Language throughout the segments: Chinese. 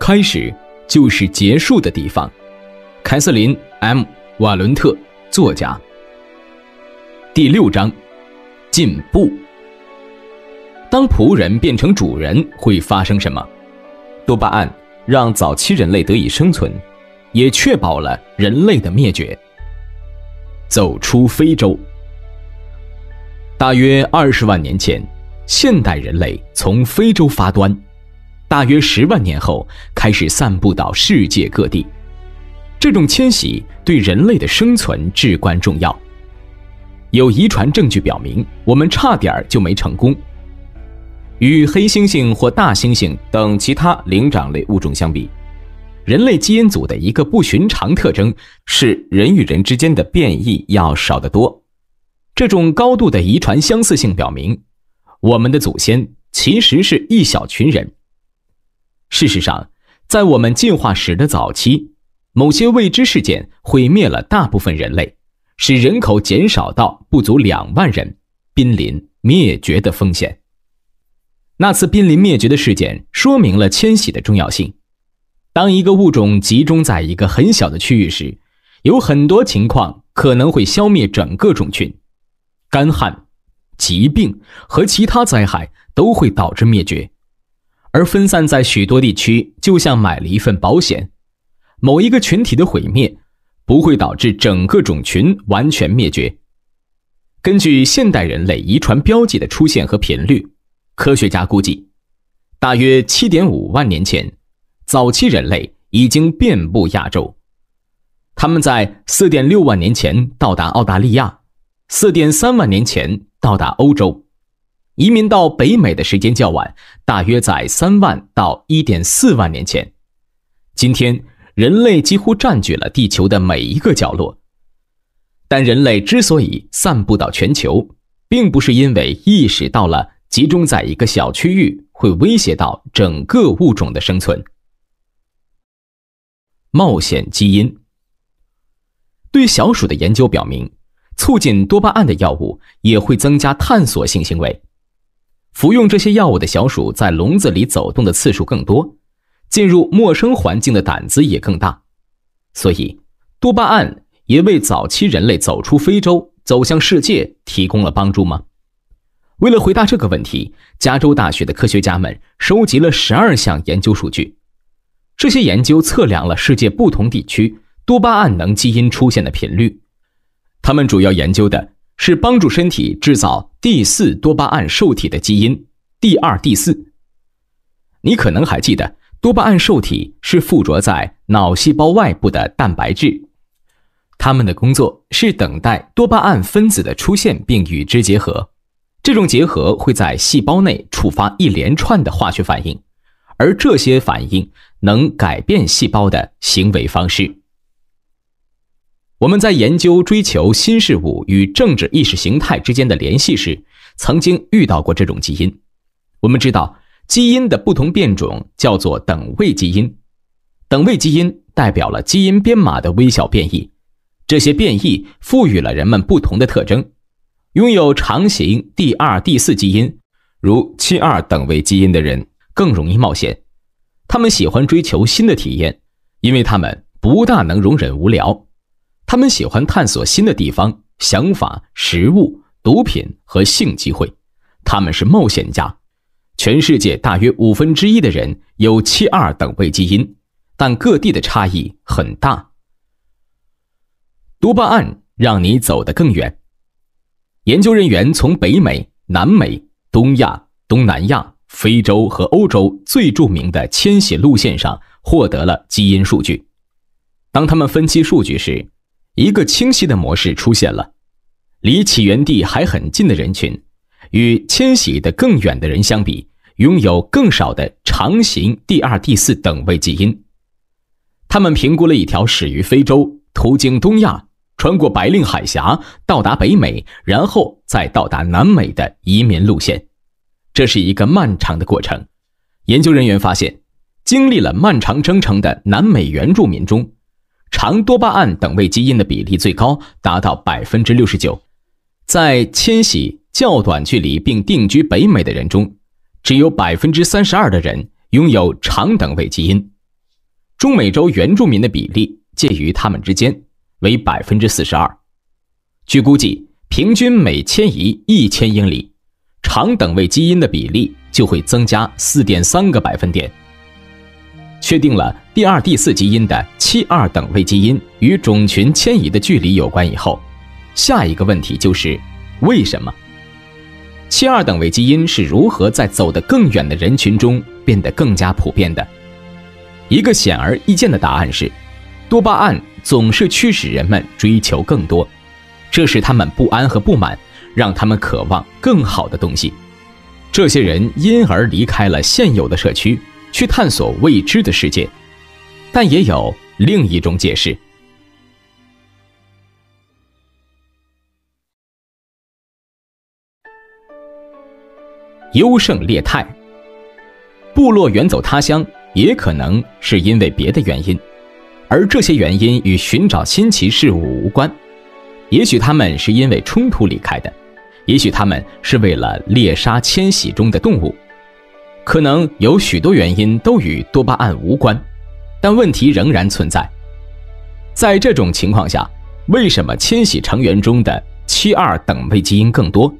开始就是结束的地方。凯瑟琳 ·M· 瓦伦特，作家。第六章，进步。当仆人变成主人，会发生什么？多巴胺让早期人类得以生存，也确保了人类的灭绝。走出非洲。大约二十万年前，现代人类从非洲发端。大约十万年后，开始散布到世界各地。这种迁徙对人类的生存至关重要。有遗传证据表明，我们差点就没成功。与黑猩猩或大猩猩等其他灵长类物种相比，人类基因组的一个不寻常特征是人与人之间的变异要少得多。这种高度的遗传相似性表明，我们的祖先其实是一小群人。事实上，在我们进化史的早期，某些未知事件毁灭了大部分人类，使人口减少到不足两万人，濒临灭绝的风险。那次濒临灭绝的事件说明了迁徙的重要性。当一个物种集中在一个很小的区域时，有很多情况可能会消灭整个种群。干旱、疾病和其他灾害都会导致灭绝。而分散在许多地区，就像买了一份保险。某一个群体的毁灭，不会导致整个种群完全灭绝。根据现代人类遗传标记的出现和频率，科学家估计，大约七点五万年前，早期人类已经遍布亚洲。他们在四点六万年前到达澳大利亚，四点三万年前到达欧洲。移民到北美的时间较晚，大约在三万到一点四万年前。今天，人类几乎占据了地球的每一个角落。但人类之所以散布到全球，并不是因为意识到了集中在一个小区域会威胁到整个物种的生存。冒险基因。对小鼠的研究表明，促进多巴胺的药物也会增加探索性行为。服用这些药物的小鼠在笼子里走动的次数更多，进入陌生环境的胆子也更大，所以多巴胺也为早期人类走出非洲、走向世界提供了帮助吗？为了回答这个问题，加州大学的科学家们收集了十二项研究数据，这些研究测量了世界不同地区多巴胺能基因出现的频率，他们主要研究的。是帮助身体制造第四多巴胺受体的基因。第二、第四，你可能还记得，多巴胺受体是附着在脑细胞外部的蛋白质，它们的工作是等待多巴胺分子的出现并与之结合。这种结合会在细胞内触发一连串的化学反应，而这些反应能改变细胞的行为方式。我们在研究追求新事物与政治意识形态之间的联系时，曾经遇到过这种基因。我们知道，基因的不同变种叫做等位基因。等位基因代表了基因编码的微小变异，这些变异赋予了人们不同的特征。拥有长形第二第四基因，如七二等位基因的人更容易冒险，他们喜欢追求新的体验，因为他们不大能容忍无聊。他们喜欢探索新的地方、想法、食物、毒品和性机会，他们是冒险家。全世界大约五分之一的人有七二等位基因，但各地的差异很大。多巴胺让你走得更远。研究人员从北美、南美、东亚、东南亚、非洲和欧洲最著名的迁徙路线上获得了基因数据。当他们分析数据时，一个清晰的模式出现了：离起源地还很近的人群，与迁徙的更远的人相比，拥有更少的长形第二、第四等位基因。他们评估了一条始于非洲、途经东亚、穿过白令海峡到达北美，然后再到达南美的移民路线。这是一个漫长的过程。研究人员发现，经历了漫长征程的南美原住民中。长多巴胺等位基因的比例最高，达到百分之六十九。在迁徙较短距离并定居北美的人中，只有百分之三十二的人拥有长等位基因。中美洲原住民的比例介于他们之间，为百分之四十二。据估计，平均每迁移一千英里，长等位基因的比例就会增加四点三个百分点。确定了第二、第四基因的七二等位基因与种群迁移的距离有关以后，下一个问题就是：为什么七二等位基因是如何在走得更远的人群中变得更加普遍的？一个显而易见的答案是：多巴胺总是驱使人们追求更多，这使他们不安和不满，让他们渴望更好的东西。这些人因而离开了现有的社区。去探索未知的世界，但也有另一种解释：优胜劣汰。部落远走他乡，也可能是因为别的原因，而这些原因与寻找新奇事物无关。也许他们是因为冲突离开的，也许他们是为了猎杀迁徙中的动物。可能有许多原因都与多巴胺无关，但问题仍然存在。在这种情况下，为什么千禧成员中的七二等位基因更多？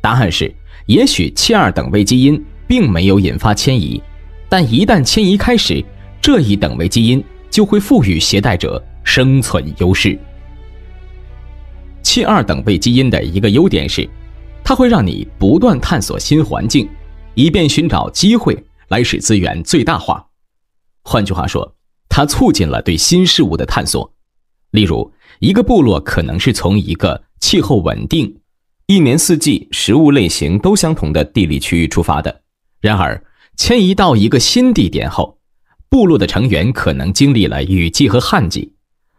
答案是，也许七二等位基因并没有引发迁移，但一旦迁移开始，这一等位基因就会赋予携带者生存优势。七二等位基因的一个优点是，它会让你不断探索新环境。以便寻找机会来使资源最大化。换句话说，它促进了对新事物的探索。例如，一个部落可能是从一个气候稳定、一年四季食物类型都相同的地理区域出发的。然而，迁移到一个新地点后，部落的成员可能经历了雨季和旱季，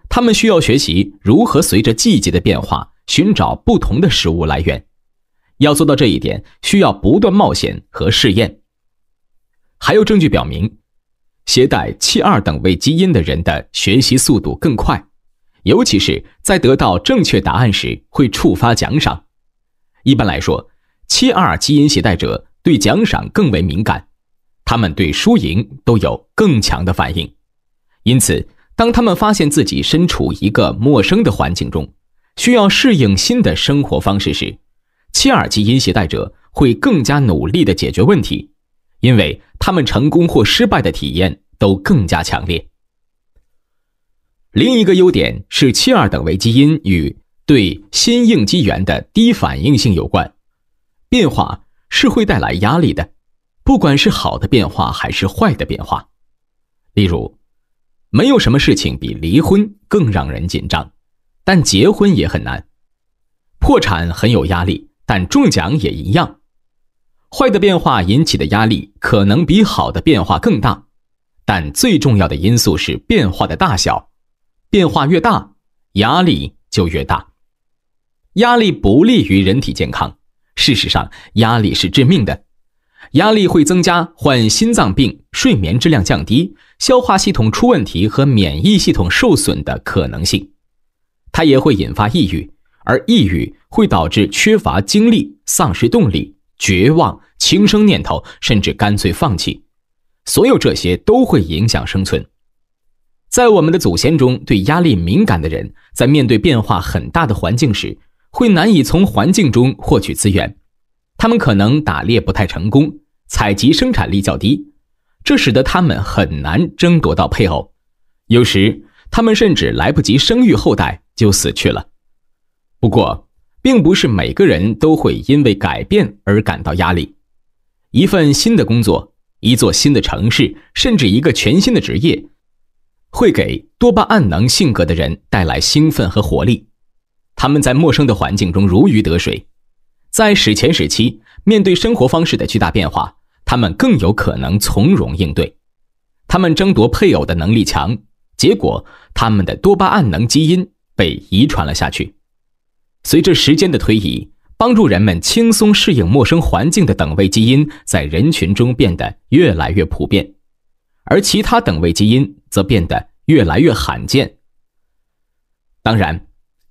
他们需要学习如何随着季节的变化寻找不同的食物来源。要做到这一点，需要不断冒险和试验。还有证据表明，携带七二等位基因的人的学习速度更快，尤其是在得到正确答案时会触发奖赏。一般来说，七二基因携带者对奖赏更为敏感，他们对输赢都有更强的反应。因此，当他们发现自己身处一个陌生的环境中，需要适应新的生活方式时，切尔基因携带者会更加努力的解决问题，因为他们成功或失败的体验都更加强烈。另一个优点是七二等位基因与对新应激源的低反应性有关。变化是会带来压力的，不管是好的变化还是坏的变化。例如，没有什么事情比离婚更让人紧张，但结婚也很难，破产很有压力。但中奖也一样，坏的变化引起的压力可能比好的变化更大。但最重要的因素是变化的大小，变化越大，压力就越大。压力不利于人体健康，事实上，压力是致命的。压力会增加患心脏病、睡眠质量降低、消化系统出问题和免疫系统受损的可能性。它也会引发抑郁。而抑郁会导致缺乏精力、丧失动力、绝望、轻生念头，甚至干脆放弃。所有这些都会影响生存。在我们的祖先中，对压力敏感的人，在面对变化很大的环境时，会难以从环境中获取资源。他们可能打猎不太成功，采集生产力较低，这使得他们很难争夺到配偶。有时，他们甚至来不及生育后代就死去了。不过，并不是每个人都会因为改变而感到压力。一份新的工作、一座新的城市，甚至一个全新的职业，会给多巴胺能性格的人带来兴奋和活力。他们在陌生的环境中如鱼得水。在史前时期，面对生活方式的巨大变化，他们更有可能从容应对。他们争夺配偶的能力强，结果他们的多巴胺能基因被遗传了下去。随着时间的推移，帮助人们轻松适应陌生环境的等位基因在人群中变得越来越普遍，而其他等位基因则变得越来越罕见。当然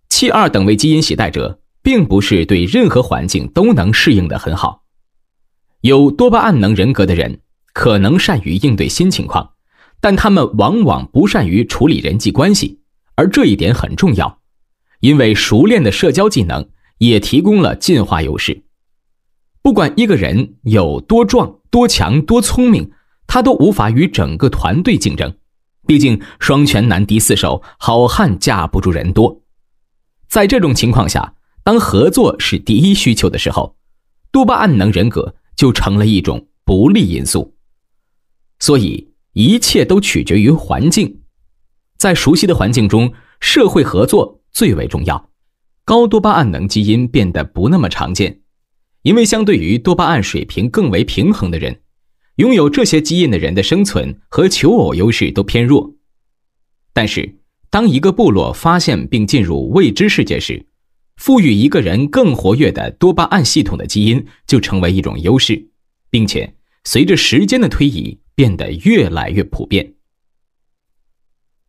气二等位基因携带者并不是对任何环境都能适应的很好。有多巴胺能人格的人可能善于应对新情况，但他们往往不善于处理人际关系，而这一点很重要。因为熟练的社交技能也提供了进化优势。不管一个人有多壮、多强、多聪明，他都无法与整个团队竞争。毕竟双拳难敌四手，好汉架不住人多。在这种情况下，当合作是第一需求的时候，多巴胺能人格就成了一种不利因素。所以，一切都取决于环境。在熟悉的环境中，社会合作。最为重要，高多巴胺能基因变得不那么常见，因为相对于多巴胺水平更为平衡的人，拥有这些基因的人的生存和求偶优势都偏弱。但是，当一个部落发现并进入未知世界时，赋予一个人更活跃的多巴胺系统的基因就成为一种优势，并且随着时间的推移变得越来越普遍。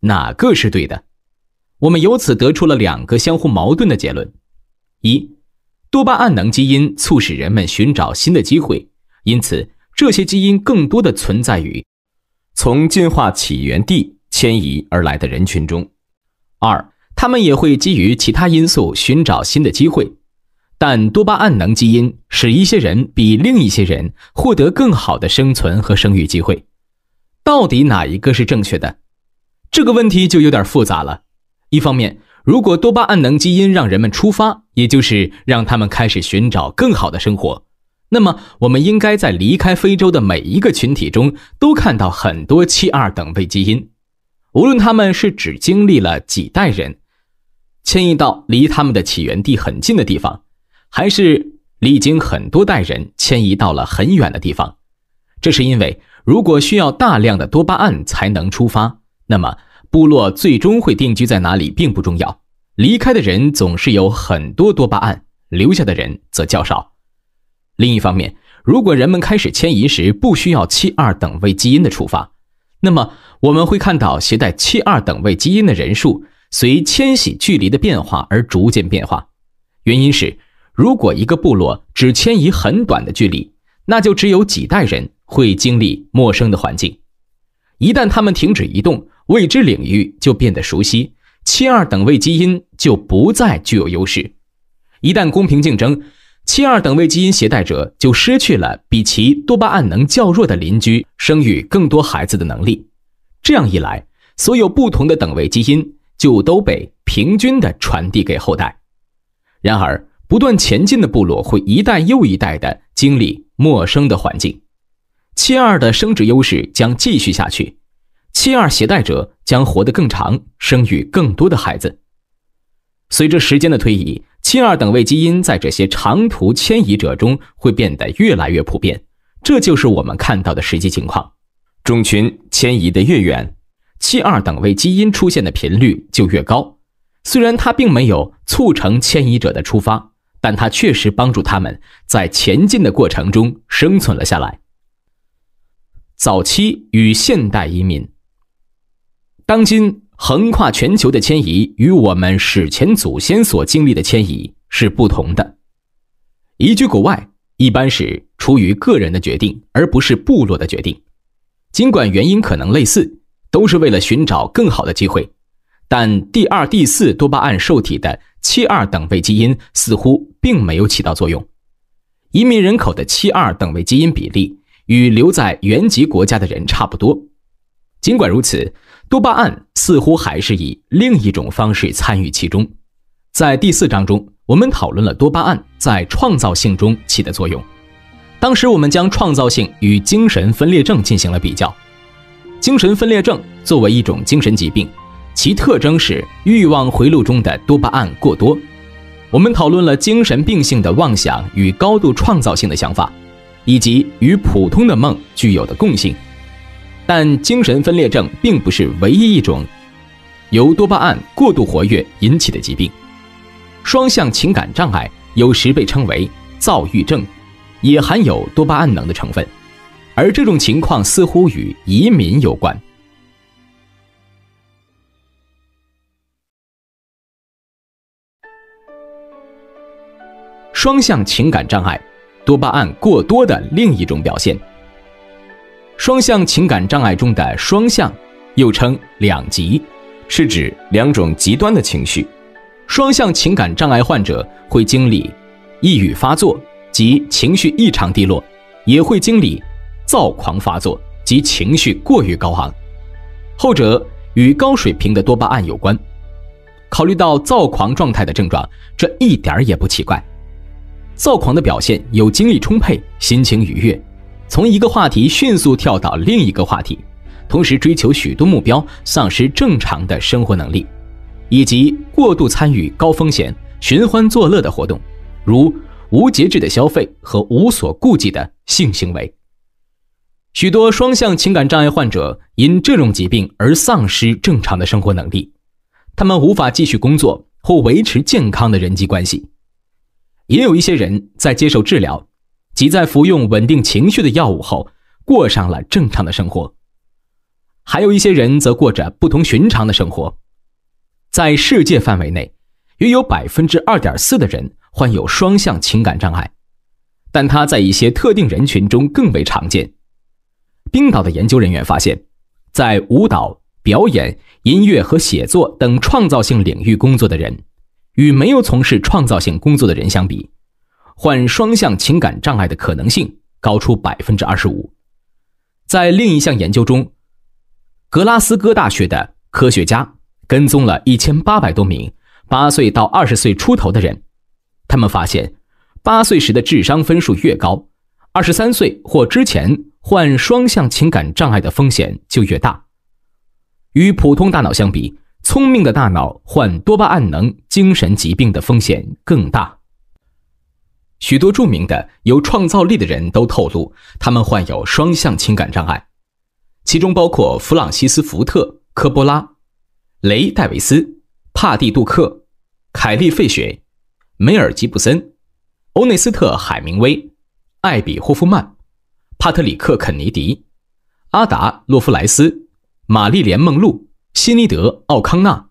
哪个是对的？我们由此得出了两个相互矛盾的结论：一，多巴胺能基因促使人们寻找新的机会，因此这些基因更多的存在于从进化起源地迁移而来的人群中；二，他们也会基于其他因素寻找新的机会，但多巴胺能基因使一些人比另一些人获得更好的生存和生育机会。到底哪一个是正确的？这个问题就有点复杂了。一方面，如果多巴胺能基因让人们出发，也就是让他们开始寻找更好的生活，那么我们应该在离开非洲的每一个群体中都看到很多七二等位基因，无论他们是只经历了几代人迁移到离他们的起源地很近的地方，还是历经很多代人迁移到了很远的地方。这是因为，如果需要大量的多巴胺才能出发，那么。部落最终会定居在哪里并不重要，离开的人总是有很多多巴胺，留下的人则较少。另一方面，如果人们开始迁移时不需要七二等位基因的触发，那么我们会看到携带七二等位基因的人数随迁徙距离的变化而逐渐变化。原因是，如果一个部落只迁移很短的距离，那就只有几代人会经历陌生的环境，一旦他们停止移动。未知领域就变得熟悉，七二等位基因就不再具有优势。一旦公平竞争，七二等位基因携带者就失去了比其多巴胺能较弱的邻居生育更多孩子的能力。这样一来，所有不同的等位基因就都被平均地传递给后代。然而，不断前进的部落会一代又一代地经历陌生的环境，七二的生殖优势将继续下去。七二携带者将活得更长，生育更多的孩子。随着时间的推移，七二等位基因在这些长途迁移者中会变得越来越普遍。这就是我们看到的实际情况：种群迁移的越远，七二等位基因出现的频率就越高。虽然它并没有促成迁移者的出发，但它确实帮助他们在前进的过程中生存了下来。早期与现代移民。当今横跨全球的迁移与我们史前祖先所经历的迁移是不同的。移居国外一般是出于个人的决定，而不是部落的决定。尽管原因可能类似，都是为了寻找更好的机会，但第二、第四多巴胺受体的七二等位基因似乎并没有起到作用。移民人口的七二等位基因比例与留在原籍国家的人差不多。尽管如此。多巴胺似乎还是以另一种方式参与其中。在第四章中，我们讨论了多巴胺在创造性中起的作用。当时，我们将创造性与精神分裂症进行了比较。精神分裂症作为一种精神疾病，其特征是欲望回路中的多巴胺过多。我们讨论了精神病性的妄想与高度创造性的想法，以及与普通的梦具有的共性。但精神分裂症并不是唯一一种由多巴胺过度活跃引起的疾病。双向情感障碍，有时被称为躁郁症，也含有多巴胺能的成分，而这种情况似乎与移民有关。双向情感障碍，多巴胺过多的另一种表现。双向情感障碍中的“双向”，又称两极，是指两种极端的情绪。双向情感障碍患者会经历抑郁发作及情绪异常低落，也会经历躁狂发作及情绪过于高昂。后者与高水平的多巴胺有关。考虑到躁狂状态的症状，这一点儿也不奇怪。躁狂的表现有精力充沛、心情愉悦。从一个话题迅速跳到另一个话题，同时追求许多目标，丧失正常的生活能力，以及过度参与高风险、寻欢作乐的活动，如无节制的消费和无所顾忌的性行为。许多双向情感障碍患者因这种疾病而丧失正常的生活能力，他们无法继续工作或维持健康的人际关系。也有一些人在接受治疗。即在服用稳定情绪的药物后，过上了正常的生活。还有一些人则过着不同寻常的生活。在世界范围内，约有百分之二点四的人患有双向情感障碍，但它在一些特定人群中更为常见。冰岛的研究人员发现，在舞蹈、表演、音乐和写作等创造性领域工作的人，与没有从事创造性工作的人相比。患双向情感障碍的可能性高出百分之二十五。在另一项研究中，格拉斯哥大学的科学家跟踪了一千八百多名八岁到二十岁出头的人，他们发现，八岁时的智商分数越高，二十三岁或之前患双向情感障碍的风险就越大。与普通大脑相比，聪明的大脑患多巴胺能精神疾病的风险更大。许多著名的有创造力的人都透露，他们患有双向情感障碍，其中包括弗朗西斯·福特·科波拉、雷·戴维斯、帕蒂·杜克、凯利·费雪、梅尔·吉布森、欧内斯特·海明威、艾比·霍夫曼、帕特里克·肯尼迪、阿达·洛夫莱斯、玛丽莲·梦露、希尼德·奥康纳、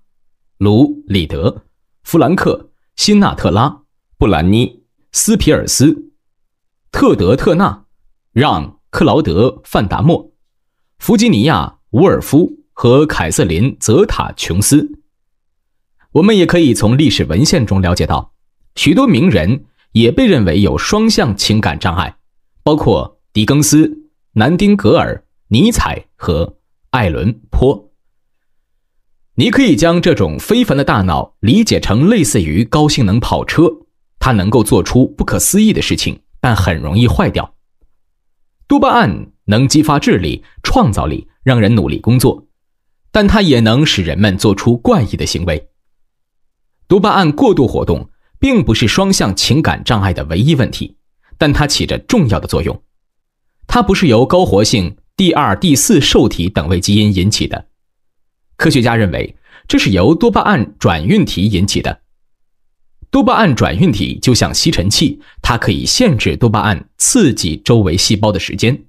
卢·里德、弗兰克·辛纳特拉、布兰妮。斯皮尔斯、特德·特纳、让·克劳德·范达莫、弗吉尼亚·伍尔夫和凯瑟琳·泽塔·琼斯。我们也可以从历史文献中了解到，许多名人也被认为有双向情感障碍，包括狄更斯、南丁格尔、尼采和艾伦·坡。你可以将这种非凡的大脑理解成类似于高性能跑车。它能够做出不可思议的事情，但很容易坏掉。多巴胺能激发智力、创造力，让人努力工作，但它也能使人们做出怪异的行为。多巴胺过度活动并不是双向情感障碍的唯一问题，但它起着重要的作用。它不是由高活性第二、第四受体等位基因引起的，科学家认为这是由多巴胺转运体引起的。多巴胺转运体就像吸尘器，它可以限制多巴胺刺激周围细胞的时间。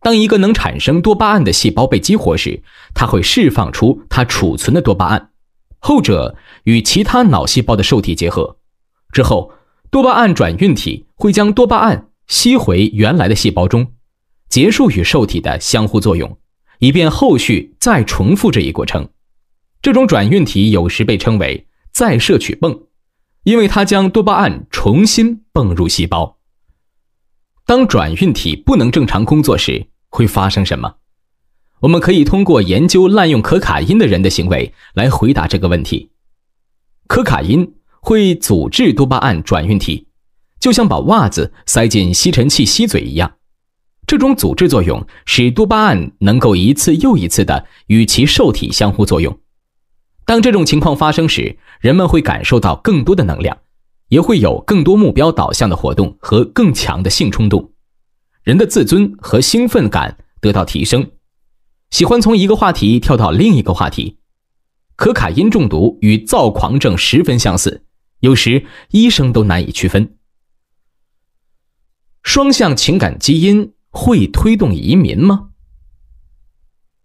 当一个能产生多巴胺的细胞被激活时，它会释放出它储存的多巴胺，后者与其他脑细胞的受体结合。之后，多巴胺转运体会将多巴胺吸回原来的细胞中，结束与受体的相互作用，以便后续再重复这一过程。这种转运体有时被称为再摄取泵。因为它将多巴胺重新泵入细胞。当转运体不能正常工作时，会发生什么？我们可以通过研究滥用可卡因的人的行为来回答这个问题。可卡因会阻滞多巴胺转运体，就像把袜子塞进吸尘器吸嘴一样。这种阻滞作用使多巴胺能够一次又一次的与其受体相互作用。当这种情况发生时，人们会感受到更多的能量，也会有更多目标导向的活动和更强的性冲动，人的自尊和兴奋感得到提升，喜欢从一个话题跳到另一个话题。可卡因中毒与躁狂症十分相似，有时医生都难以区分。双向情感基因会推动移民吗？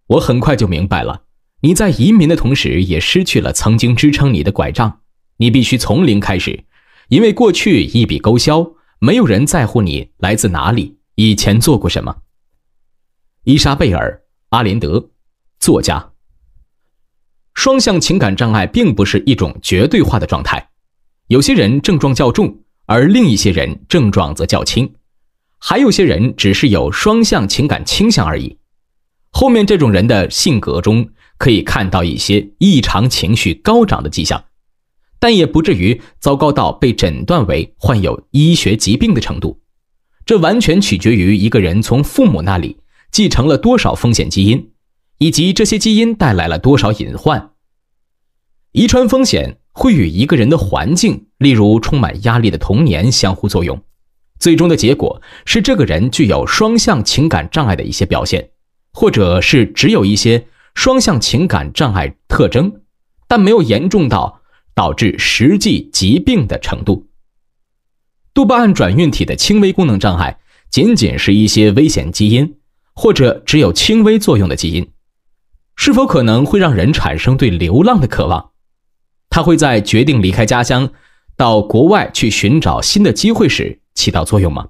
我很快就明白了。你在移民的同时，也失去了曾经支撑你的拐杖。你必须从零开始，因为过去一笔勾销，没有人在乎你来自哪里，以前做过什么。伊莎贝尔·阿连德，作家。双向情感障碍并不是一种绝对化的状态，有些人症状较重，而另一些人症状则较轻，还有些人只是有双向情感倾向而已。后面这种人的性格中。可以看到一些异常情绪高涨的迹象，但也不至于糟糕到被诊断为患有医学疾病的程度。这完全取决于一个人从父母那里继承了多少风险基因，以及这些基因带来了多少隐患。遗传风险会与一个人的环境，例如充满压力的童年相互作用，最终的结果是这个人具有双向情感障碍的一些表现，或者是只有一些。双向情感障碍特征，但没有严重到导致实际疾病的程度。多巴胺转运体的轻微功能障碍，仅仅是一些危险基因，或者只有轻微作用的基因，是否可能会让人产生对流浪的渴望？它会在决定离开家乡，到国外去寻找新的机会时起到作用吗？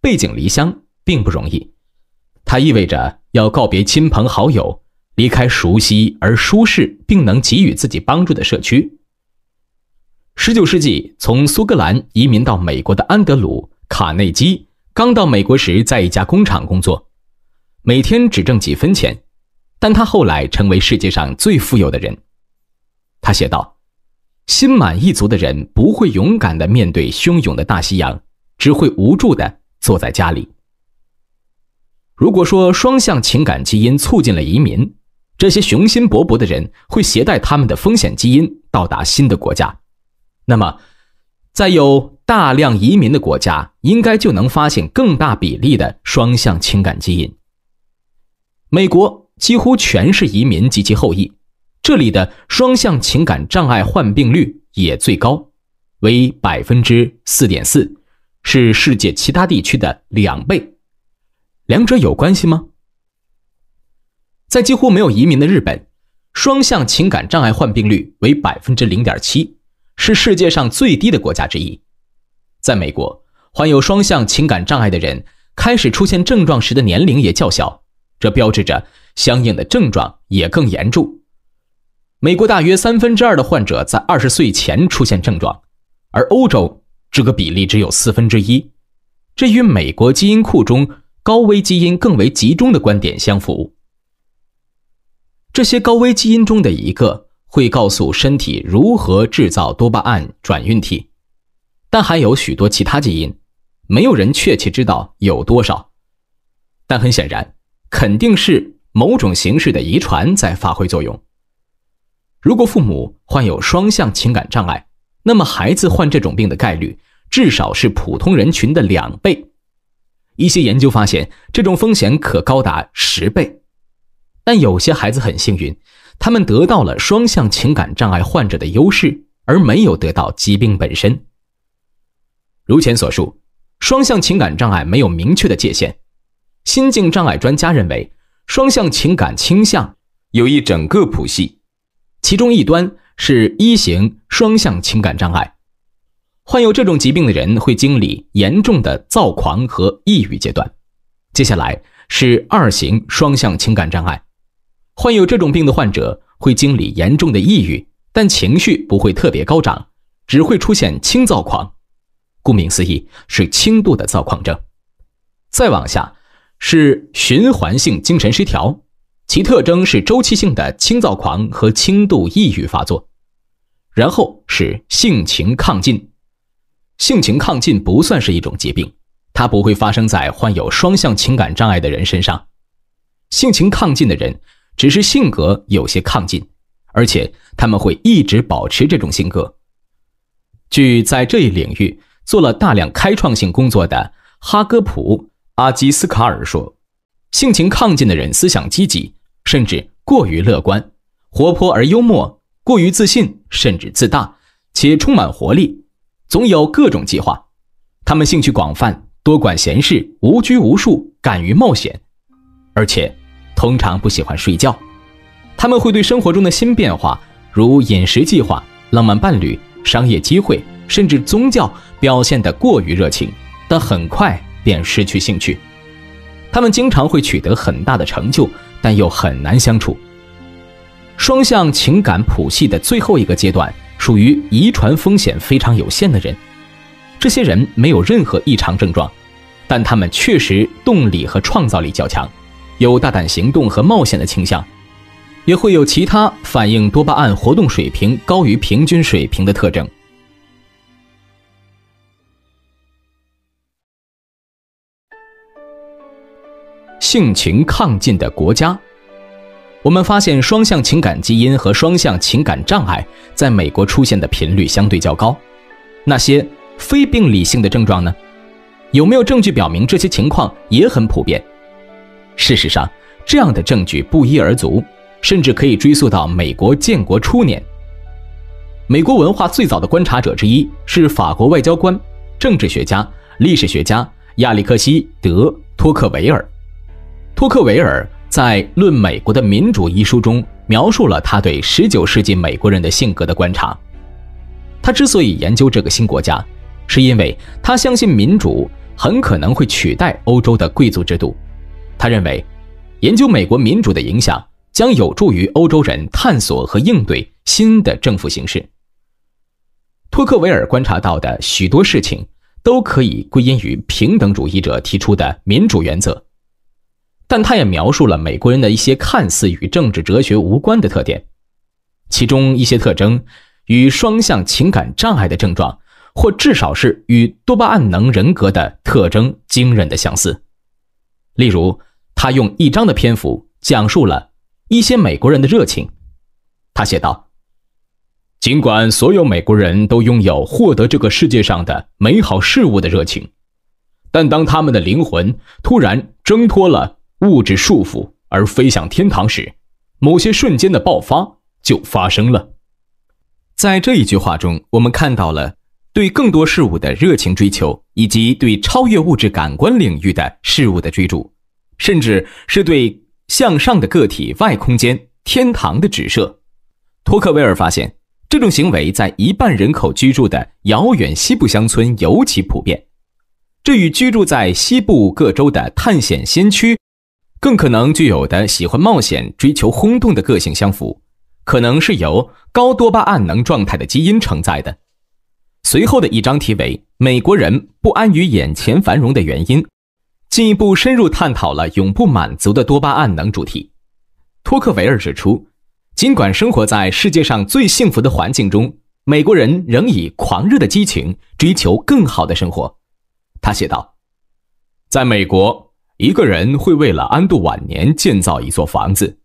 背井离乡并不容易。它意味着要告别亲朋好友，离开熟悉而舒适并能给予自己帮助的社区。十九世纪从苏格兰移民到美国的安德鲁·卡内基，刚到美国时在一家工厂工作，每天只挣几分钱，但他后来成为世界上最富有的人。他写道：“心满意足的人不会勇敢地面对汹涌的大西洋，只会无助地坐在家里。”如果说双向情感基因促进了移民，这些雄心勃勃的人会携带他们的风险基因到达新的国家，那么，在有大量移民的国家，应该就能发现更大比例的双向情感基因。美国几乎全是移民及其后裔，这里的双向情感障碍患病率也最高，为百分之四点四，是世界其他地区的两倍。两者有关系吗？在几乎没有移民的日本，双向情感障碍患病率为百分之零点七，是世界上最低的国家之一。在美国，患有双向情感障碍的人开始出现症状时的年龄也较小，这标志着相应的症状也更严重。美国大约三分之二的患者在二十岁前出现症状，而欧洲这个比例只有四分之一。这与美国基因库中。高危基因更为集中的观点相符。这些高危基因中的一个会告诉身体如何制造多巴胺转运体，但还有许多其他基因，没有人确切知道有多少。但很显然，肯定是某种形式的遗传在发挥作用。如果父母患有双向情感障碍，那么孩子患这种病的概率至少是普通人群的两倍。一些研究发现，这种风险可高达十倍。但有些孩子很幸运，他们得到了双向情感障碍患者的优势，而没有得到疾病本身。如前所述，双向情感障碍没有明确的界限。心境障碍专家认为，双向情感倾向有一整个谱系，其中一端是一型双向情感障碍。患有这种疾病的人会经历严重的躁狂和抑郁阶段。接下来是二型双向情感障碍，患有这种病的患者会经历严重的抑郁，但情绪不会特别高涨，只会出现轻躁狂。顾名思义，是轻度的躁狂症。再往下是循环性精神失调，其特征是周期性的轻躁狂和轻度抑郁发作。然后是性情亢进。性情亢进不算是一种疾病，它不会发生在患有双向情感障碍的人身上。性情亢进的人只是性格有些亢进，而且他们会一直保持这种性格。据在这一领域做了大量开创性工作的哈戈普·阿基斯卡尔说，性情亢进的人思想积极，甚至过于乐观，活泼而幽默，过于自信，甚至自大，且充满活力。总有各种计划，他们兴趣广泛，多管闲事，无拘无束，敢于冒险，而且通常不喜欢睡觉。他们会对生活中的新变化，如饮食计划、浪漫伴侣、商业机会，甚至宗教，表现得过于热情，但很快便失去兴趣。他们经常会取得很大的成就，但又很难相处。双向情感谱系的最后一个阶段。属于遗传风险非常有限的人，这些人没有任何异常症状，但他们确实动力和创造力较强，有大胆行动和冒险的倾向，也会有其他反映多巴胺活动水平高于平均水平的特征。性情亢进的国家。我们发现双向情感基因和双向情感障碍在美国出现的频率相对较高。那些非病理性的症状呢？有没有证据表明这些情况也很普遍？事实上，这样的证据不一而足，甚至可以追溯到美国建国初年。美国文化最早的观察者之一是法国外交官、政治学家、历史学家亚历克西·德·托克维尔。托克维尔。在《论美国的民主》一书中，描述了他对19世纪美国人的性格的观察。他之所以研究这个新国家，是因为他相信民主很可能会取代欧洲的贵族制度。他认为，研究美国民主的影响将有助于欧洲人探索和应对新的政府形式。托克维尔观察到的许多事情都可以归因于平等主义者提出的民主原则。但他也描述了美国人的一些看似与政治哲学无关的特点，其中一些特征与双向情感障碍的症状，或至少是与多巴胺能人格的特征惊人的相似。例如，他用一章的篇幅讲述了一些美国人的热情。他写道：“尽管所有美国人都拥有获得这个世界上的美好事物的热情，但当他们的灵魂突然挣脱了。”物质束缚而飞向天堂时，某些瞬间的爆发就发生了。在这一句话中，我们看到了对更多事物的热情追求，以及对超越物质感官领域的事物的追逐，甚至是对向上的个体外空间天堂的指涉。托克维尔发现，这种行为在一半人口居住的遥远西部乡村尤其普遍。这与居住在西部各州的探险先驱。更可能具有的喜欢冒险、追求轰动的个性相符，可能是由高多巴胺能状态的基因承载的。随后的一章题为《美国人不安于眼前繁荣的原因》，进一步深入探讨了永不满足的多巴胺能主题。托克维尔指出，尽管生活在世界上最幸福的环境中，美国人仍以狂热的激情追求更好的生活。他写道，在美国。一个人会为了安度晚年建造一座房子，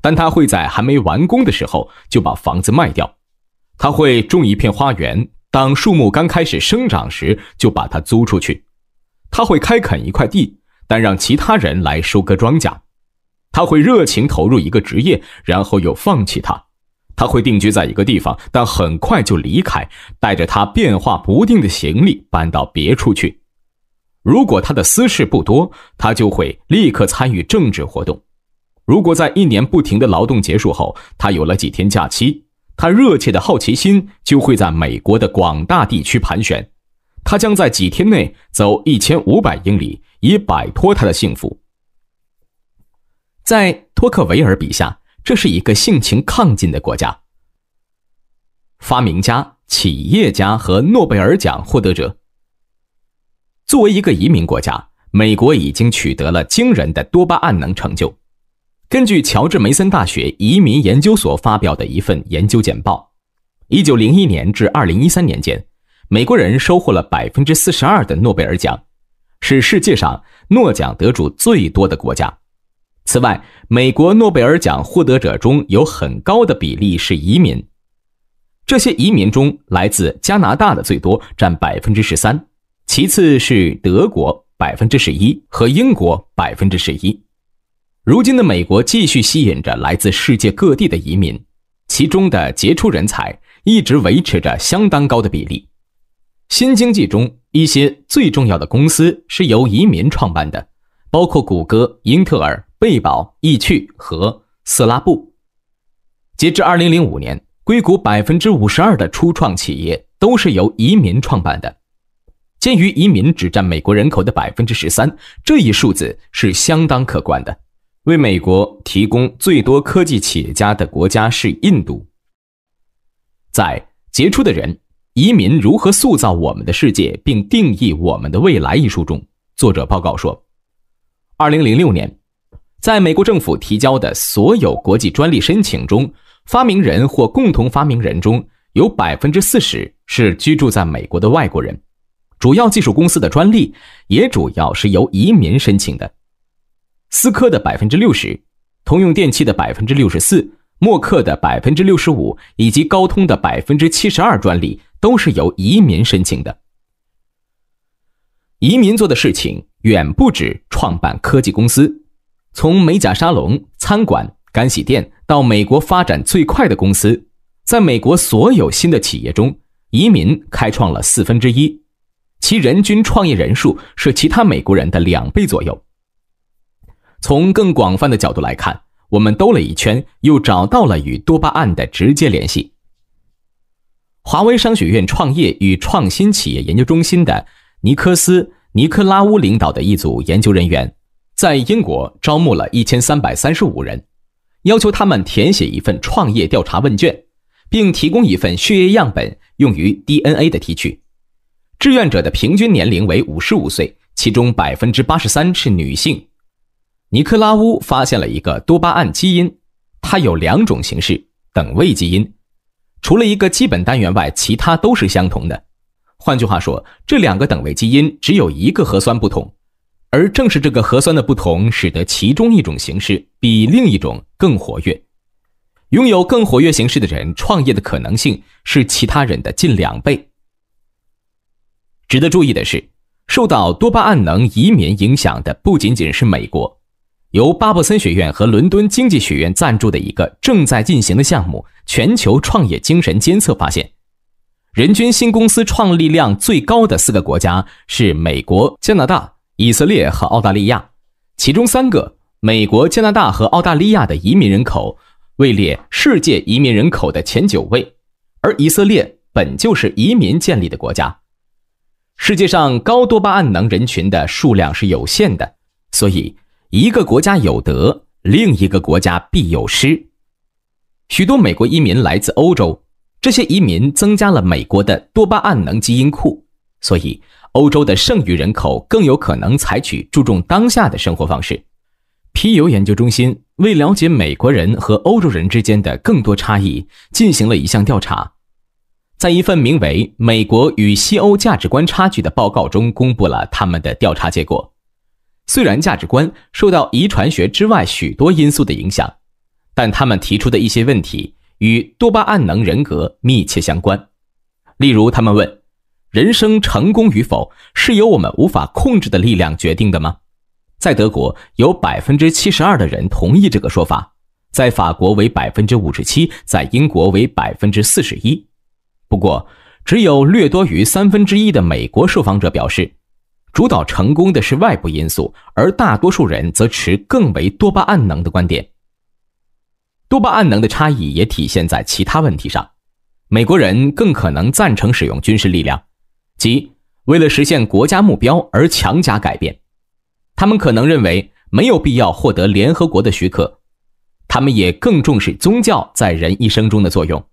但他会在还没完工的时候就把房子卖掉。他会种一片花园，当树木刚开始生长时就把它租出去。他会开垦一块地，但让其他人来收割庄稼。他会热情投入一个职业，然后又放弃它。他会定居在一个地方，但很快就离开，带着他变化不定的行李搬到别处去。如果他的私事不多，他就会立刻参与政治活动；如果在一年不停的劳动结束后，他有了几天假期，他热切的好奇心就会在美国的广大地区盘旋，他将在几天内走一千五百英里，以摆脱他的幸福。在托克维尔笔下，这是一个性情亢进的国家，发明家、企业家和诺贝尔奖获得者。作为一个移民国家，美国已经取得了惊人的多巴胺能成就。根据乔治梅森大学移民研究所发表的一份研究简报，一九零一年至二零一三年间，美国人收获了百分之四十二的诺贝尔奖，是世界上诺奖得主最多的国家。此外，美国诺贝尔奖获得者中有很高的比例是移民，这些移民中来自加拿大的最多，占百分之十三。其次是德国百分之十一和英国百分之十一，如今的美国继续吸引着来自世界各地的移民，其中的杰出人才一直维持着相当高的比例。新经济中一些最重要的公司是由移民创办的，包括谷歌、英特尔、贝宝、易趣和斯拉布。截至二零零五年，硅谷百分之五十二的初创企业都是由移民创办的。鉴于移民只占美国人口的百分之十三，这一数字是相当可观的。为美国提供最多科技企业家的国家是印度。在《杰出的人：移民如何塑造我们的世界并定义我们的未来》一书中，作者报告说，二零零六年，在美国政府提交的所有国际专利申请中，发明人或共同发明人中有百分之四十是居住在美国的外国人。主要技术公司的专利也主要是由移民申请的。思科的百分之六十、通用电气的百分之六十四、默克的百分之六十五以及高通的百分之七十二专利都是由移民申请的。移民做的事情远不止创办科技公司，从美甲沙龙、餐馆、干洗店到美国发展最快的公司，在美国所有新的企业中，移民开创了四分之一。其人均创业人数是其他美国人的两倍左右。从更广泛的角度来看，我们兜了一圈，又找到了与多巴胺的直接联系。华为商学院创业与创新企业研究中心的尼科斯·尼克拉乌领导的一组研究人员，在英国招募了一千三百三十五人，要求他们填写一份创业调查问卷，并提供一份血液样本用于 DNA 的提取。志愿者的平均年龄为五十五岁，其中百分之八十三是女性。尼克拉乌发现了一个多巴胺基因，它有两种形式等位基因，除了一个基本单元外，其他都是相同的。换句话说，这两个等位基因只有一个核酸不同，而正是这个核酸的不同，使得其中一种形式比另一种更活跃。拥有更活跃形式的人，创业的可能性是其他人的近两倍。值得注意的是，受到多巴胺能移民影响的不仅仅是美国。由巴布森学院和伦敦经济学院赞助的一个正在进行的项目——全球创业精神监测发现，人均新公司创立量最高的四个国家是美国、加拿大、以色列和澳大利亚。其中三个——美国、加拿大和澳大利亚的移民人口，位列世界移民人口的前九位。而以色列本就是移民建立的国家。世界上高多巴胺能人群的数量是有限的，所以一个国家有得，另一个国家必有失。许多美国移民来自欧洲，这些移民增加了美国的多巴胺能基因库，所以欧洲的剩余人口更有可能采取注重当下的生活方式。皮尤研究中心为了解美国人和欧洲人之间的更多差异，进行了一项调查。在一份名为《美国与西欧价值观差距》的报告中，公布了他们的调查结果。虽然价值观受到遗传学之外许多因素的影响，但他们提出的一些问题与多巴胺能人格密切相关。例如，他们问：“人生成功与否是由我们无法控制的力量决定的吗？”在德国，有百分之七十二的人同意这个说法；在法国为百分之五十七，在英国为百分之四十一。不过，只有略多于三分之一的美国受访者表示，主导成功的是外部因素，而大多数人则持更为多巴胺能的观点。多巴胺能的差异也体现在其他问题上：美国人更可能赞成使用军事力量，即为了实现国家目标而强加改变；他们可能认为没有必要获得联合国的许可；他们也更重视宗教在人一生中的作用。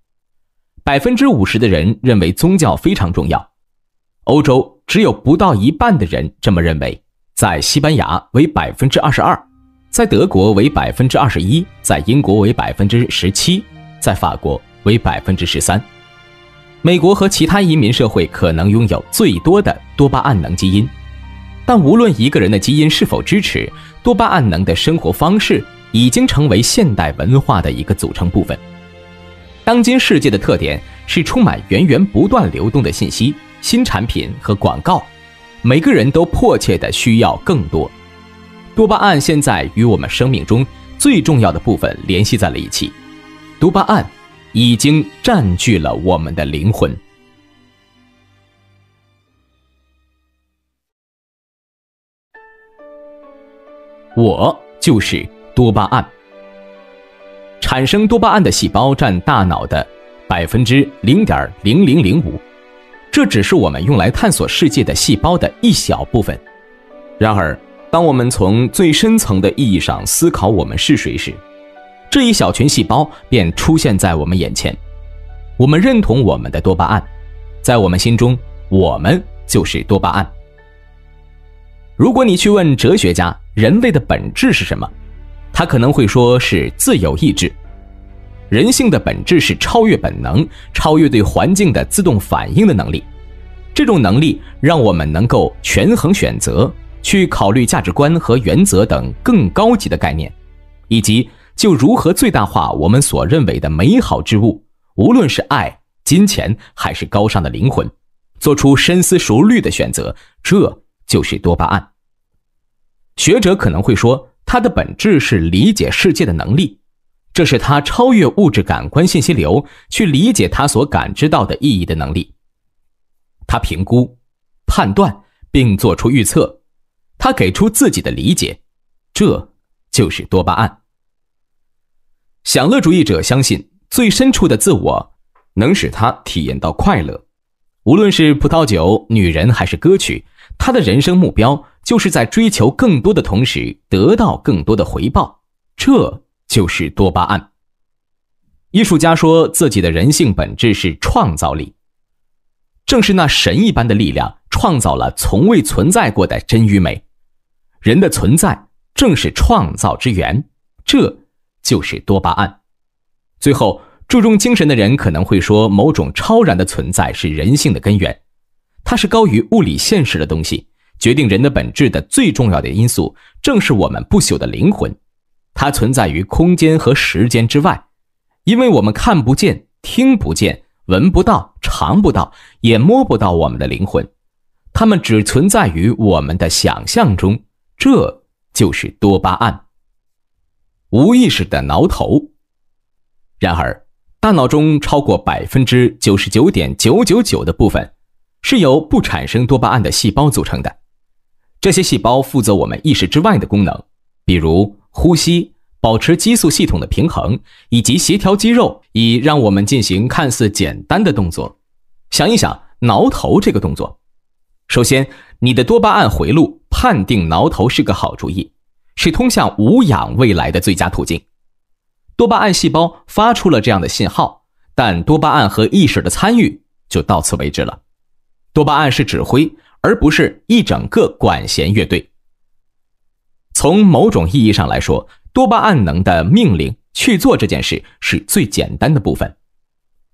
百分之五十的人认为宗教非常重要，欧洲只有不到一半的人这么认为，在西班牙为百分之二十二，在德国为百分之二十一，在英国为百分之十七，在法国为百分之十三。美国和其他移民社会可能拥有最多的多巴胺能基因，但无论一个人的基因是否支持多巴胺能的生活方式，已经成为现代文化的一个组成部分。当今世界的特点是充满源源不断流动的信息、新产品和广告，每个人都迫切的需要更多。多巴胺现在与我们生命中最重要的部分联系在了一起，多巴胺已经占据了我们的灵魂。我就是多巴胺。产生多巴胺的细胞占大脑的百分之零点零零零五，这只是我们用来探索世界的细胞的一小部分。然而，当我们从最深层的意义上思考我们是谁时，这一小群细胞便出现在我们眼前。我们认同我们的多巴胺，在我们心中，我们就是多巴胺。如果你去问哲学家，人类的本质是什么？他可能会说：“是自由意志，人性的本质是超越本能、超越对环境的自动反应的能力。这种能力让我们能够权衡选择，去考虑价值观和原则等更高级的概念，以及就如何最大化我们所认为的美好之物，无论是爱、金钱还是高尚的灵魂，做出深思熟虑的选择。这就是多巴胺。”学者可能会说。它的本质是理解世界的能力，这是他超越物质感官信息流去理解他所感知到的意义的能力。他评估、判断并做出预测，他给出自己的理解，这就是多巴胺。享乐主义者相信最深处的自我能使他体验到快乐，无论是葡萄酒、女人还是歌曲。他的人生目标就是在追求更多的同时得到更多的回报，这就是多巴胺。艺术家说自己的人性本质是创造力，正是那神一般的力量创造了从未存在过的真与美，人的存在正是创造之源，这就是多巴胺。最后，注重精神的人可能会说，某种超然的存在是人性的根源。它是高于物理现实的东西，决定人的本质的最重要的因素，正是我们不朽的灵魂。它存在于空间和时间之外，因为我们看不见、听不见、闻不到、尝不到，也摸不到我们的灵魂。它们只存在于我们的想象中。这就是多巴胺。无意识的挠头。然而，大脑中超过百分之九十九点九九九的部分。是由不产生多巴胺的细胞组成的，这些细胞负责我们意识之外的功能，比如呼吸、保持激素系统的平衡以及协调肌肉，以让我们进行看似简单的动作。想一想，挠头这个动作，首先你的多巴胺回路判定挠头是个好主意，是通向无氧未来的最佳途径。多巴胺细胞发出了这样的信号，但多巴胺和意识的参与就到此为止了。多巴胺是指挥，而不是一整个管弦乐队。从某种意义上来说，多巴胺能的命令去做这件事是最简单的部分。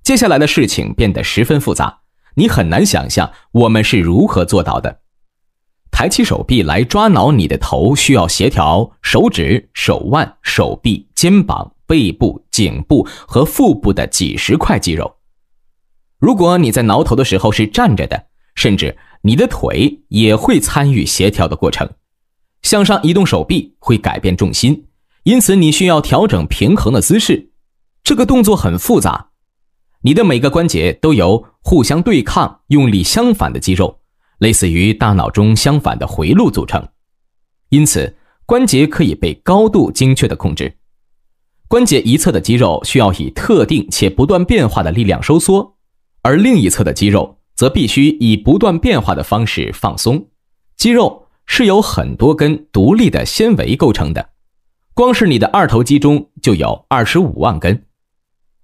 接下来的事情变得十分复杂，你很难想象我们是如何做到的。抬起手臂来抓挠你的头，需要协调手指、手腕、手臂、肩膀、背部、颈部和腹部的几十块肌肉。如果你在挠头的时候是站着的，甚至你的腿也会参与协调的过程，向上移动手臂会改变重心，因此你需要调整平衡的姿势。这个动作很复杂，你的每个关节都由互相对抗、用力相反的肌肉，类似于大脑中相反的回路组成，因此关节可以被高度精确地控制。关节一侧的肌肉需要以特定且不断变化的力量收缩，而另一侧的肌肉。则必须以不断变化的方式放松。肌肉是由很多根独立的纤维构成的，光是你的二头肌中就有二十五万根。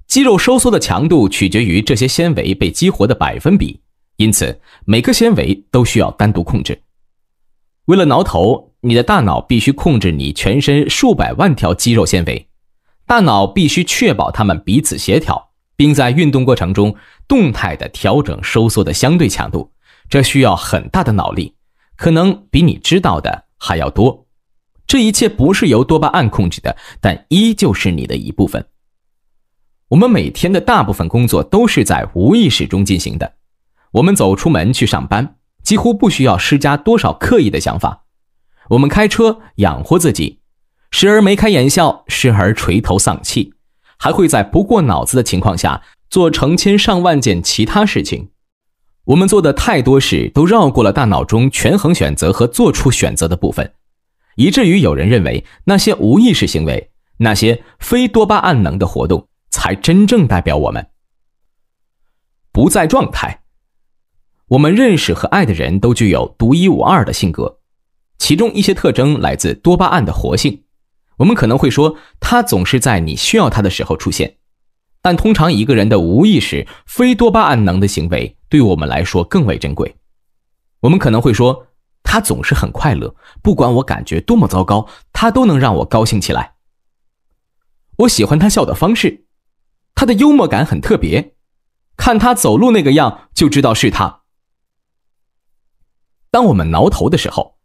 肌肉收缩的强度取决于这些纤维被激活的百分比，因此每个纤维都需要单独控制。为了挠头，你的大脑必须控制你全身数百万条肌肉纤维，大脑必须确保它们彼此协调，并在运动过程中。动态的调整收缩的相对强度，这需要很大的脑力，可能比你知道的还要多。这一切不是由多巴胺控制的，但依旧是你的一部分。我们每天的大部分工作都是在无意识中进行的。我们走出门去上班，几乎不需要施加多少刻意的想法。我们开车养活自己，时而眉开眼笑，时而垂头丧气，还会在不过脑子的情况下。做成千上万件其他事情，我们做的太多事都绕过了大脑中权衡选择和做出选择的部分，以至于有人认为那些无意识行为、那些非多巴胺能的活动才真正代表我们不在状态。我们认识和爱的人都具有独一无二的性格，其中一些特征来自多巴胺的活性。我们可能会说，它总是在你需要它的时候出现。但通常，一个人的无意识、非多巴胺能的行为，对我们来说更为珍贵。我们可能会说，他总是很快乐，不管我感觉多么糟糕，他都能让我高兴起来。我喜欢他笑的方式，他的幽默感很特别，看他走路那个样就知道是他。当我们挠头的时候，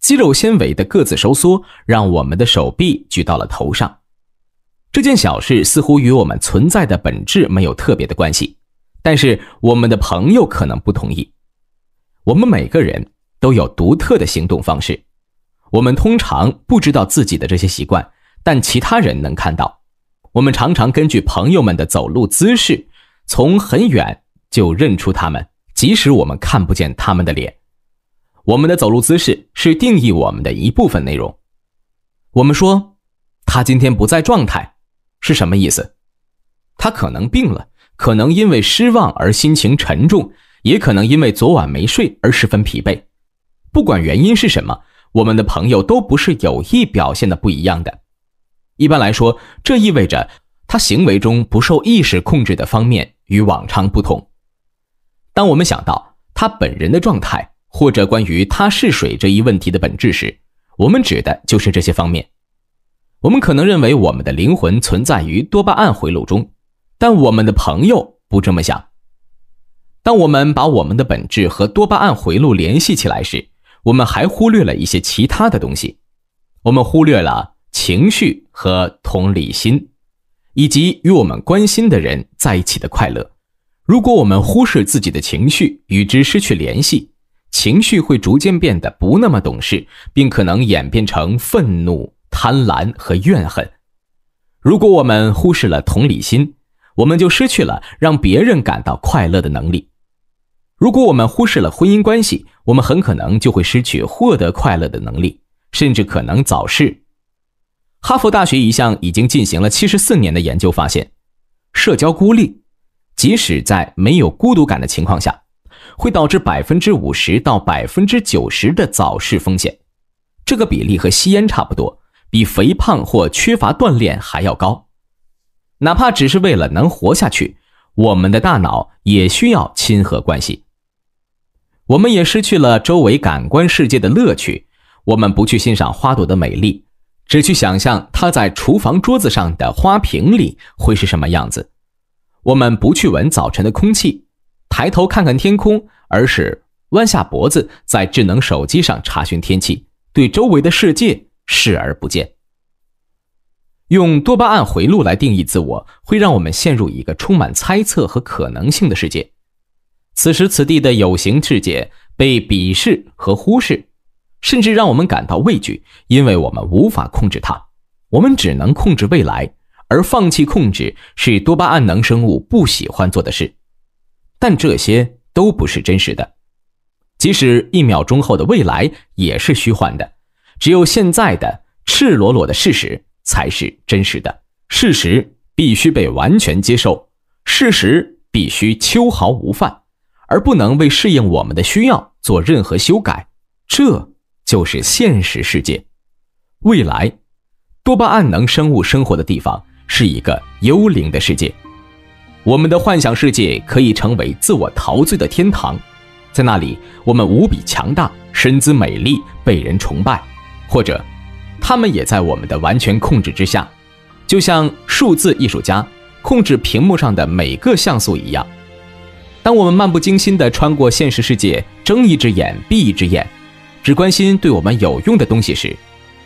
肌肉纤维的各自收缩，让我们的手臂举到了头上。这件小事似乎与我们存在的本质没有特别的关系，但是我们的朋友可能不同意。我们每个人都有独特的行动方式，我们通常不知道自己的这些习惯，但其他人能看到。我们常常根据朋友们的走路姿势，从很远就认出他们，即使我们看不见他们的脸。我们的走路姿势是定义我们的一部分内容。我们说，他今天不在状态。是什么意思？他可能病了，可能因为失望而心情沉重，也可能因为昨晚没睡而十分疲惫。不管原因是什么，我们的朋友都不是有意表现的不一样的。一般来说，这意味着他行为中不受意识控制的方面与往常不同。当我们想到他本人的状态或者关于他是水这一问题的本质时，我们指的就是这些方面。我们可能认为我们的灵魂存在于多巴胺回路中，但我们的朋友不这么想。当我们把我们的本质和多巴胺回路联系起来时，我们还忽略了一些其他的东西。我们忽略了情绪和同理心，以及与我们关心的人在一起的快乐。如果我们忽视自己的情绪，与之失去联系，情绪会逐渐变得不那么懂事，并可能演变成愤怒。贪婪和怨恨。如果我们忽视了同理心，我们就失去了让别人感到快乐的能力。如果我们忽视了婚姻关系，我们很可能就会失去获得快乐的能力，甚至可能早逝。哈佛大学一项已经进行了七十四年的研究发现，社交孤立，即使在没有孤独感的情况下，会导致百分之五十到百分之九十的早逝风险。这个比例和吸烟差不多。比肥胖或缺乏锻炼还要高，哪怕只是为了能活下去，我们的大脑也需要亲和关系。我们也失去了周围感官世界的乐趣。我们不去欣赏花朵的美丽，只去想象它在厨房桌子上的花瓶里会是什么样子。我们不去闻早晨的空气，抬头看看天空，而是弯下脖子在智能手机上查询天气。对周围的世界。视而不见。用多巴胺回路来定义自我，会让我们陷入一个充满猜测和可能性的世界。此时此地的有形世界被鄙视和忽视，甚至让我们感到畏惧，因为我们无法控制它。我们只能控制未来，而放弃控制是多巴胺能生物不喜欢做的事。但这些都不是真实的，即使一秒钟后的未来也是虚幻的。只有现在的赤裸裸的事实才是真实的，事实必须被完全接受，事实必须秋毫无犯，而不能为适应我们的需要做任何修改。这就是现实世界。未来，多巴胺能生物生活的地方是一个幽灵的世界。我们的幻想世界可以成为自我陶醉的天堂，在那里，我们无比强大，身姿美丽，被人崇拜。或者，他们也在我们的完全控制之下，就像数字艺术家控制屏幕上的每个像素一样。当我们漫不经心地穿过现实世界，睁一只眼闭一只眼，只关心对我们有用的东西时，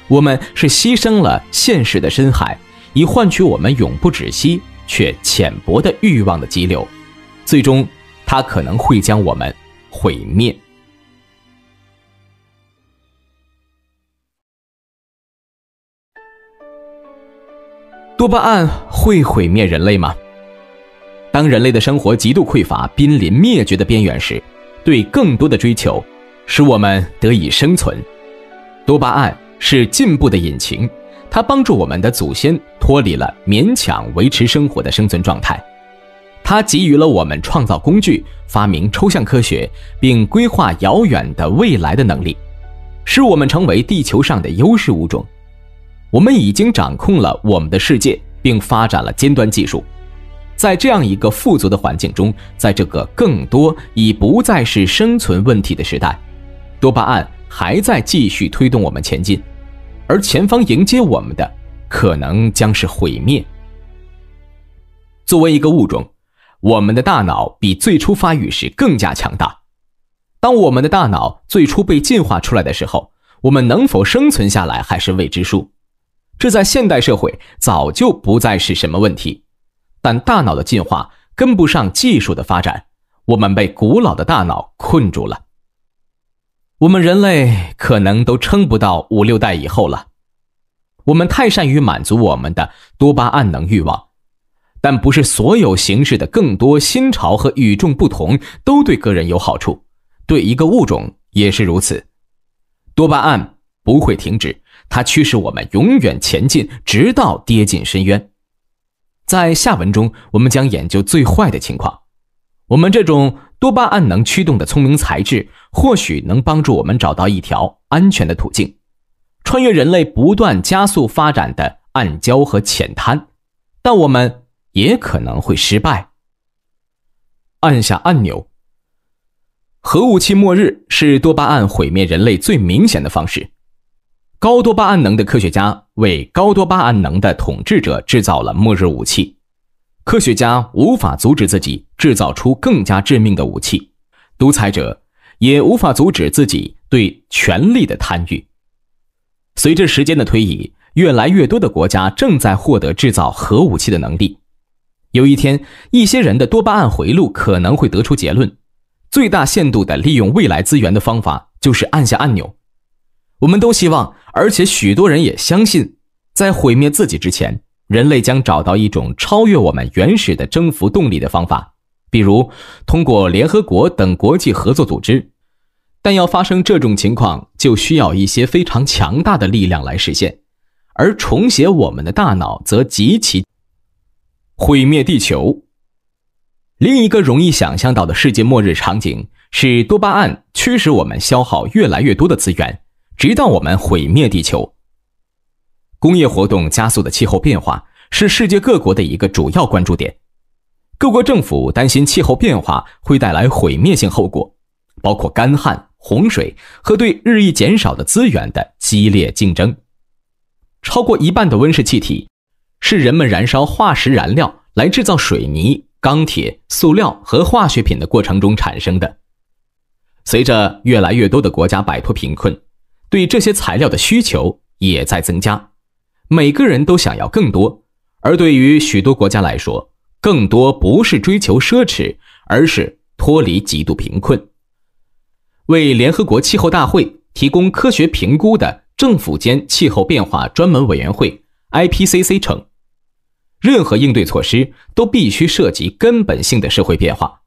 我们是牺牲了现实的深海，以换取我们永不止息却浅薄的欲望的激流。最终，它可能会将我们毁灭。多巴胺会毁灭人类吗？当人类的生活极度匮乏、濒临灭绝的边缘时，对更多的追求使我们得以生存。多巴胺是进步的引擎，它帮助我们的祖先脱离了勉强维持生活的生存状态，它给予了我们创造工具、发明抽象科学并规划遥远的未来的能力，使我们成为地球上的优势物种。我们已经掌控了我们的世界，并发展了尖端技术，在这样一个富足的环境中，在这个更多已不再是生存问题的时代，多巴胺还在继续推动我们前进，而前方迎接我们的可能将是毁灭。作为一个物种，我们的大脑比最初发育时更加强大。当我们的大脑最初被进化出来的时候，我们能否生存下来还是未知数。这在现代社会早就不再是什么问题，但大脑的进化跟不上技术的发展，我们被古老的大脑困住了。我们人类可能都撑不到五六代以后了。我们太善于满足我们的多巴胺能欲望，但不是所有形式的更多新潮和与众不同都对个人有好处，对一个物种也是如此。多巴胺不会停止。它驱使我们永远前进，直到跌进深渊。在下文中，我们将研究最坏的情况。我们这种多巴胺能驱动的聪明才智，或许能帮助我们找到一条安全的途径，穿越人类不断加速发展的暗礁和浅滩。但我们也可能会失败。按下按钮，核武器末日是多巴胺毁灭人类最明显的方式。高多巴胺能的科学家为高多巴胺能的统治者制造了末日武器。科学家无法阻止自己制造出更加致命的武器，独裁者也无法阻止自己对权力的贪欲。随着时间的推移，越来越多的国家正在获得制造核武器的能力。有一天，一些人的多巴胺回路可能会得出结论：最大限度地利用未来资源的方法就是按下按钮。我们都希望，而且许多人也相信，在毁灭自己之前，人类将找到一种超越我们原始的征服动力的方法，比如通过联合国等国际合作组织。但要发生这种情况，就需要一些非常强大的力量来实现。而重写我们的大脑，则极其毁灭地球。另一个容易想象到的世界末日场景是多巴胺驱使我们消耗越来越多的资源。直到我们毁灭地球，工业活动加速的气候变化是世界各国的一个主要关注点。各国政府担心气候变化会带来毁灭性后果，包括干旱、洪水和对日益减少的资源的激烈竞争。超过一半的温室气体是人们燃烧化石燃料来制造水泥、钢铁、塑料和化学品的过程中产生的。随着越来越多的国家摆脱贫困，对这些材料的需求也在增加，每个人都想要更多。而对于许多国家来说，更多不是追求奢侈，而是脱离极度贫困。为联合国气候大会提供科学评估的政府间气候变化专门委员会 （IPCC） 称，任何应对措施都必须涉及根本性的社会变化，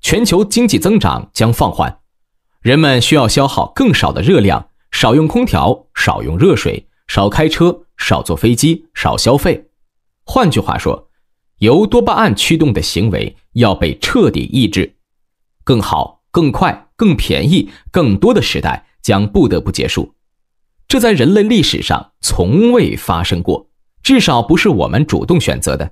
全球经济增长将放缓，人们需要消耗更少的热量。少用空调，少用热水，少开车，少坐飞机，少消费。换句话说，由多巴胺驱动的行为要被彻底抑制。更好、更快、更便宜、更多的时代将不得不结束。这在人类历史上从未发生过，至少不是我们主动选择的。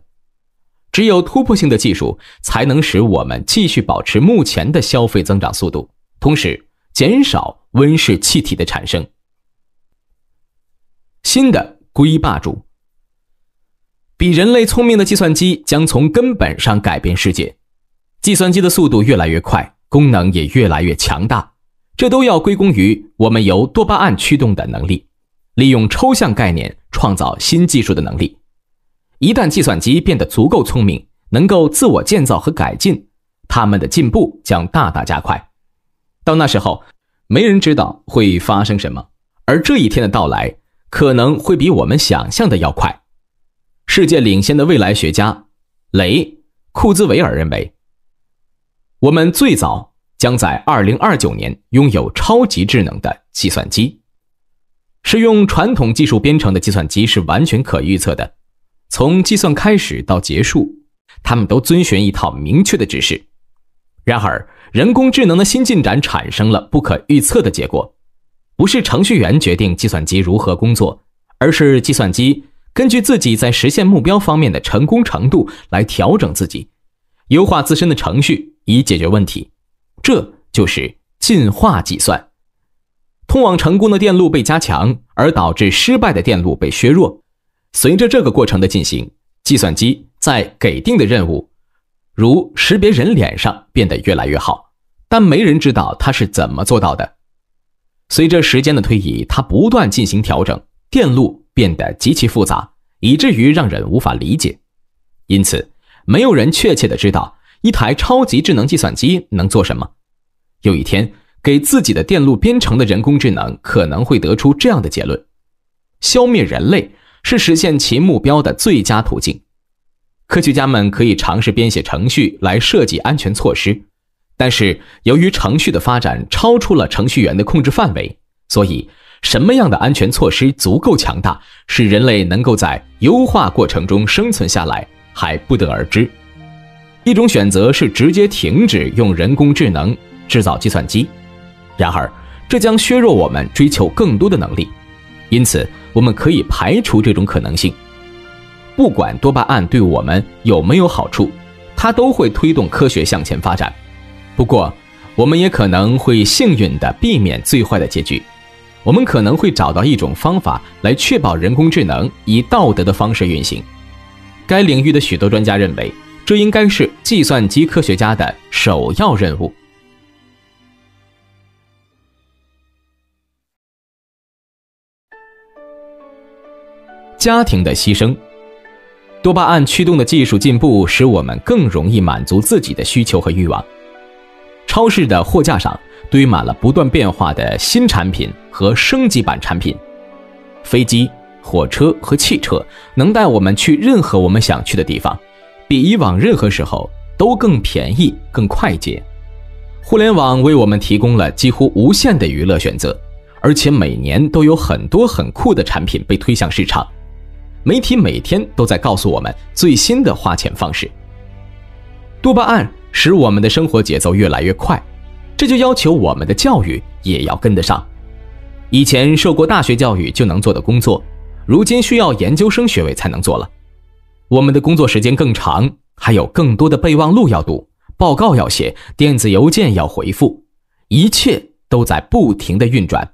只有突破性的技术才能使我们继续保持目前的消费增长速度，同时。减少温室气体的产生。新的“硅霸主”比人类聪明的计算机将从根本上改变世界。计算机的速度越来越快，功能也越来越强大，这都要归功于我们由多巴胺驱动的能力，利用抽象概念创造新技术的能力。一旦计算机变得足够聪明，能够自我建造和改进，他们的进步将大大加快。到那时候，没人知道会发生什么，而这一天的到来可能会比我们想象的要快。世界领先的未来学家雷库兹韦尔认为，我们最早将在2029年拥有超级智能的计算机。使用传统技术编程的计算机是完全可预测的，从计算开始到结束，他们都遵循一套明确的指示。然而，人工智能的新进展产生了不可预测的结果，不是程序员决定计算机如何工作，而是计算机根据自己在实现目标方面的成功程度来调整自己，优化自身的程序以解决问题。这就是进化计算，通往成功的电路被加强，而导致失败的电路被削弱。随着这个过程的进行，计算机在给定的任务。如识别人脸上变得越来越好，但没人知道它是怎么做到的。随着时间的推移，它不断进行调整，电路变得极其复杂，以至于让人无法理解。因此，没有人确切的知道一台超级智能计算机能做什么。有一天，给自己的电路编程的人工智能可能会得出这样的结论：消灭人类是实现其目标的最佳途径。科学家们可以尝试编写程序来设计安全措施，但是由于程序的发展超出了程序员的控制范围，所以什么样的安全措施足够强大，使人类能够在优化过程中生存下来，还不得而知。一种选择是直接停止用人工智能制造计算机，然而这将削弱我们追求更多的能力，因此我们可以排除这种可能性。不管多巴胺对我们有没有好处，它都会推动科学向前发展。不过，我们也可能会幸运的避免最坏的结局。我们可能会找到一种方法来确保人工智能以道德的方式运行。该领域的许多专家认为，这应该是计算机科学家的首要任务。家庭的牺牲。多巴胺驱动的技术进步使我们更容易满足自己的需求和欲望。超市的货架上堆满了不断变化的新产品和升级版产品。飞机、火车和汽车能带我们去任何我们想去的地方，比以往任何时候都更便宜、更快捷。互联网为我们提供了几乎无限的娱乐选择，而且每年都有很多很酷的产品被推向市场。媒体每天都在告诉我们最新的花钱方式。多巴胺使我们的生活节奏越来越快，这就要求我们的教育也要跟得上。以前受过大学教育就能做的工作，如今需要研究生学位才能做了。我们的工作时间更长，还有更多的备忘录要读，报告要写，电子邮件要回复，一切都在不停的运转。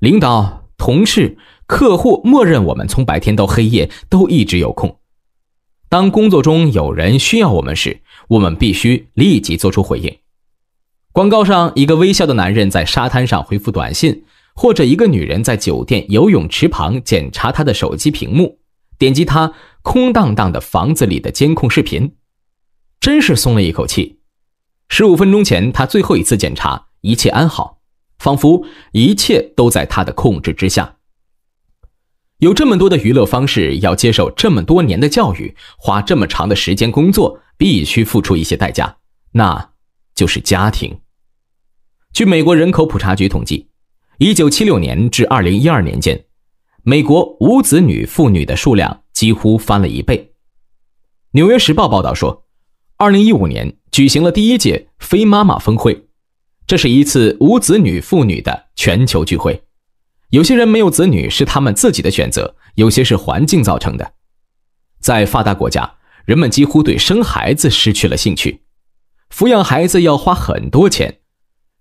领导、同事。客户默认我们从白天到黑夜都一直有空。当工作中有人需要我们时，我们必须立即做出回应。广告上，一个微笑的男人在沙滩上回复短信，或者一个女人在酒店游泳池旁检查她的手机屏幕，点击她空荡荡的房子里的监控视频，真是松了一口气。十五分钟前，他最后一次检查，一切安好，仿佛一切都在他的控制之下。有这么多的娱乐方式，要接受这么多年的教育，花这么长的时间工作，必须付出一些代价，那就是家庭。据美国人口普查局统计，1976年至2012年间，美国无子女妇女的数量几乎翻了一倍。《纽约时报》报道说，2015年举行了第一届“非妈妈”峰会，这是一次无子女妇女的全球聚会。有些人没有子女是他们自己的选择，有些是环境造成的。在发达国家，人们几乎对生孩子失去了兴趣，抚养孩子要花很多钱。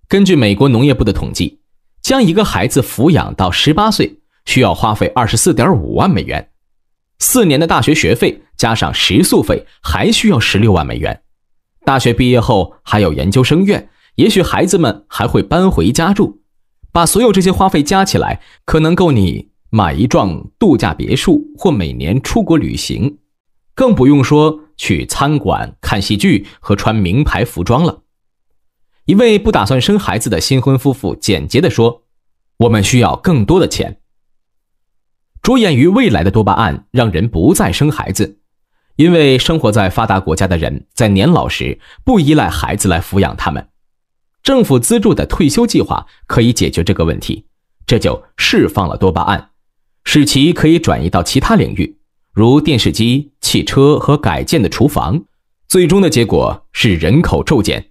根据美国农业部的统计，将一个孩子抚养到十八岁需要花费二十四点五万美元，四年的大学学费加上食宿费还需要十六万美元。大学毕业后还有研究生院，也许孩子们还会搬回家住。把所有这些花费加起来，可能够你买一幢度假别墅，或每年出国旅行，更不用说去餐馆看戏剧和穿名牌服装了。一位不打算生孩子的新婚夫妇简洁地说：“我们需要更多的钱。”着眼于未来的多巴胺让人不再生孩子，因为生活在发达国家的人在年老时不依赖孩子来抚养他们。政府资助的退休计划可以解决这个问题，这就释放了多巴胺，使其可以转移到其他领域，如电视机、汽车和改建的厨房。最终的结果是人口骤减。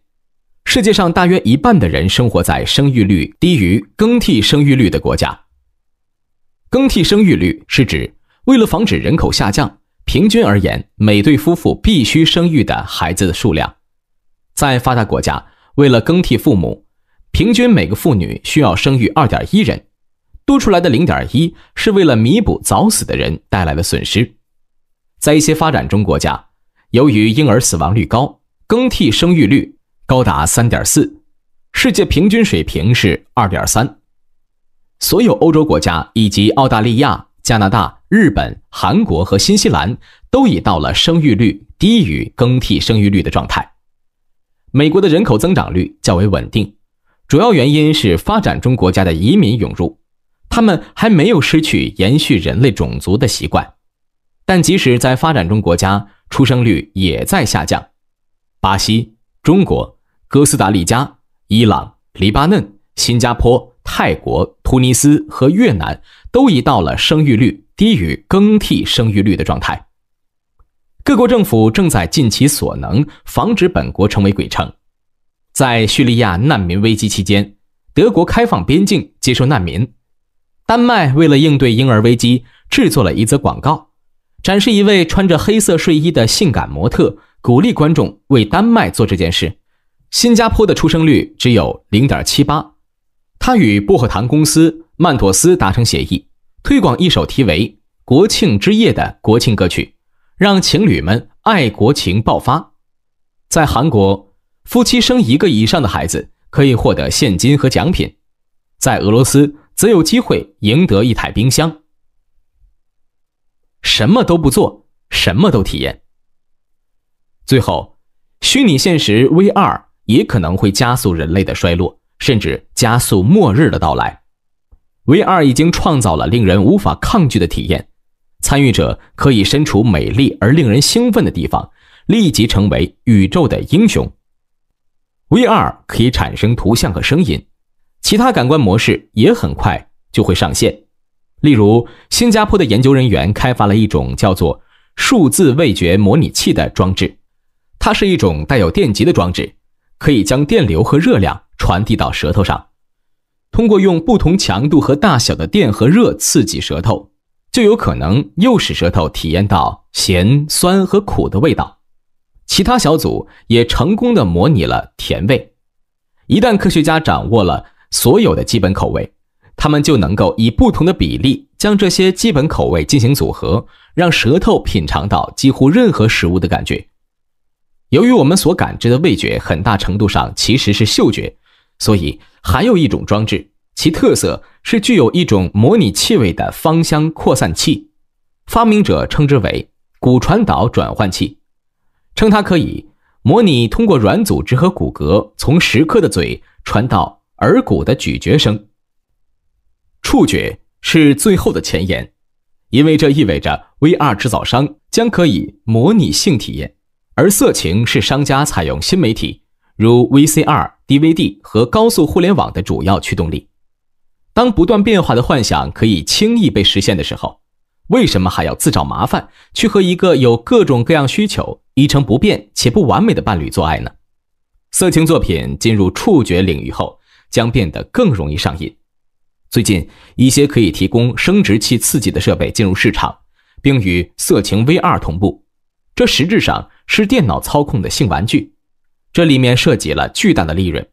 世界上大约一半的人生活在生育率低于更替生育率的国家。更替生育率是指为了防止人口下降，平均而言每对夫妇必须生育的孩子的数量。在发达国家。为了更替父母，平均每个妇女需要生育二点一人，多出来的零点一是为了弥补早死的人带来的损失。在一些发展中国家，由于婴儿死亡率高，更替生育率高达三点四，世界平均水平是二点三。所有欧洲国家以及澳大利亚、加拿大、日本、韩国和新西兰都已到了生育率低于更替生育率的状态。美国的人口增长率较为稳定，主要原因是发展中国家的移民涌入，他们还没有失去延续人类种族的习惯。但即使在发展中国家，出生率也在下降。巴西、中国、哥斯达黎加、伊朗、黎巴嫩、新加坡、泰国、突尼斯和越南都已到了生育率低于更替生育率的状态。各国政府正在尽其所能防止本国成为鬼城。在叙利亚难民危机期间，德国开放边境接受难民。丹麦为了应对婴儿危机，制作了一则广告，展示一位穿着黑色睡衣的性感模特，鼓励观众为丹麦做这件事。新加坡的出生率只有零点七八，他与薄荷糖公司曼妥斯达成协议，推广一首题为《国庆之夜》的国庆歌曲。让情侣们爱国情爆发，在韩国，夫妻生一个以上的孩子可以获得现金和奖品；在俄罗斯，则有机会赢得一台冰箱。什么都不做，什么都体验。最后，虚拟现实 VR 也可能会加速人类的衰落，甚至加速末日的到来。VR 已经创造了令人无法抗拒的体验。参与者可以身处美丽而令人兴奋的地方，立即成为宇宙的英雄。VR 可以产生图像和声音，其他感官模式也很快就会上线。例如，新加坡的研究人员开发了一种叫做“数字味觉模拟器”的装置，它是一种带有电极的装置，可以将电流和热量传递到舌头上。通过用不同强度和大小的电和热刺激舌头。就有可能诱使舌头体验到咸、酸和苦的味道。其他小组也成功的模拟了甜味。一旦科学家掌握了所有的基本口味，他们就能够以不同的比例将这些基本口味进行组合，让舌头品尝到几乎任何食物的感觉。由于我们所感知的味觉很大程度上其实是嗅觉，所以还有一种装置。其特色是具有一种模拟气味的芳香扩散器，发明者称之为骨传导转换器，称它可以模拟通过软组织和骨骼从食客的嘴传到耳骨的咀嚼声。触觉是最后的前沿，因为这意味着 VR 制造商将可以模拟性体验，而色情是商家采用新媒体如 VCR、DVD 和高速互联网的主要驱动力。当不断变化的幻想可以轻易被实现的时候，为什么还要自找麻烦去和一个有各种各样需求、一成不变且不完美的伴侣做爱呢？色情作品进入触觉领域后，将变得更容易上瘾。最近，一些可以提供生殖器刺激的设备进入市场，并与色情 V R 同步，这实质上是电脑操控的性玩具。这里面涉及了巨大的利润。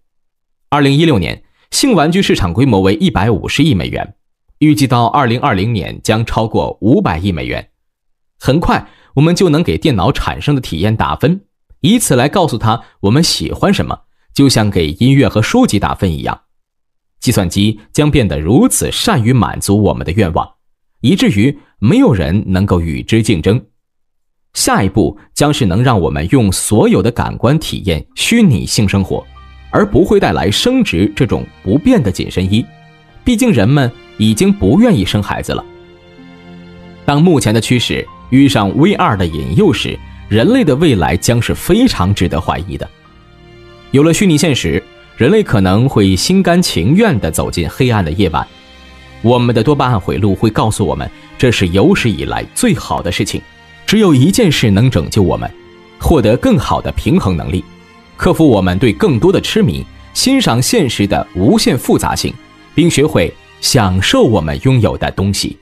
二零一六年。性玩具市场规模为一百五十亿美元，预计到二零二零年将超过五百亿美元。很快，我们就能给电脑产生的体验打分，以此来告诉他我们喜欢什么，就像给音乐和书籍打分一样。计算机将变得如此善于满足我们的愿望，以至于没有人能够与之竞争。下一步将是能让我们用所有的感官体验虚拟性生活。而不会带来升值这种不变的紧身衣，毕竟人们已经不愿意生孩子了。当目前的趋势遇上 V R 的引诱时，人类的未来将是非常值得怀疑的。有了虚拟现实，人类可能会心甘情愿地走进黑暗的夜晚。我们的多巴胺回路会告诉我们，这是有史以来最好的事情。只有一件事能拯救我们，获得更好的平衡能力。克服我们对更多的痴迷，欣赏现实的无限复杂性，并学会享受我们拥有的东西。